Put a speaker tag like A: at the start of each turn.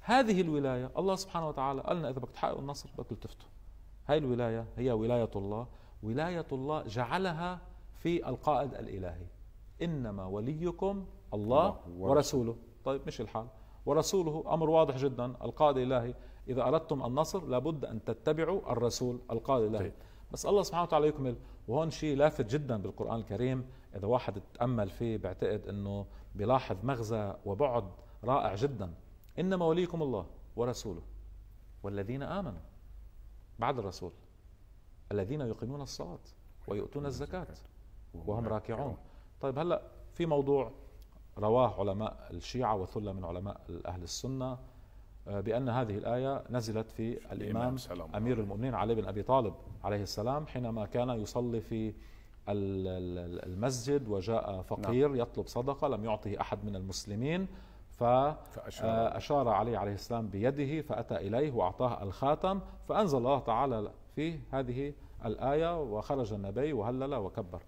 A: هذه الولاية الله سبحانه وتعالى قال لنا إذا بدك تحققوا النصر بدك تلتفتوا هاي الولاية هي ولاية الله ولاية الله جعلها في القائد الإلهي إنما وليكم الله ورسوله طيب مش الحال ورسوله أمر واضح جدا القائد الإلهي إذا أردتم النصر لابد أن تتبعوا الرسول القائد الإلهي طيب. بس الله سبحانه وتعالى يكمل وهون شيء لافت جدا بالقرآن الكريم إذا واحد تأمل فيه بعتقد أنه بيلاحظ مغزى وبعد رائع جدا إنما وليكم الله ورسوله والذين آمنوا بعد الرسول الذين يقيمون الصلاة ويؤتون الزكاة وهم راكعون طيب هلأ في موضوع رواه علماء الشيعة وثلة من علماء أهل السنة آه، بأن هذه الآية نزلت في, الإمام سلام أمير المؤمنين علي بن أبي طالب عليه السلام حينما كان يصلي في المسجد وجاء نعم. فقير نعم. يطلب صدقة لم يعطه أحد من المسلمين فأشار عليه آه، عليه السلام بيده فأتى إليه وأعطاه الخاتم فأنزل الله تعالى فيه هذه الآية وخرج النبي وهلل وكبر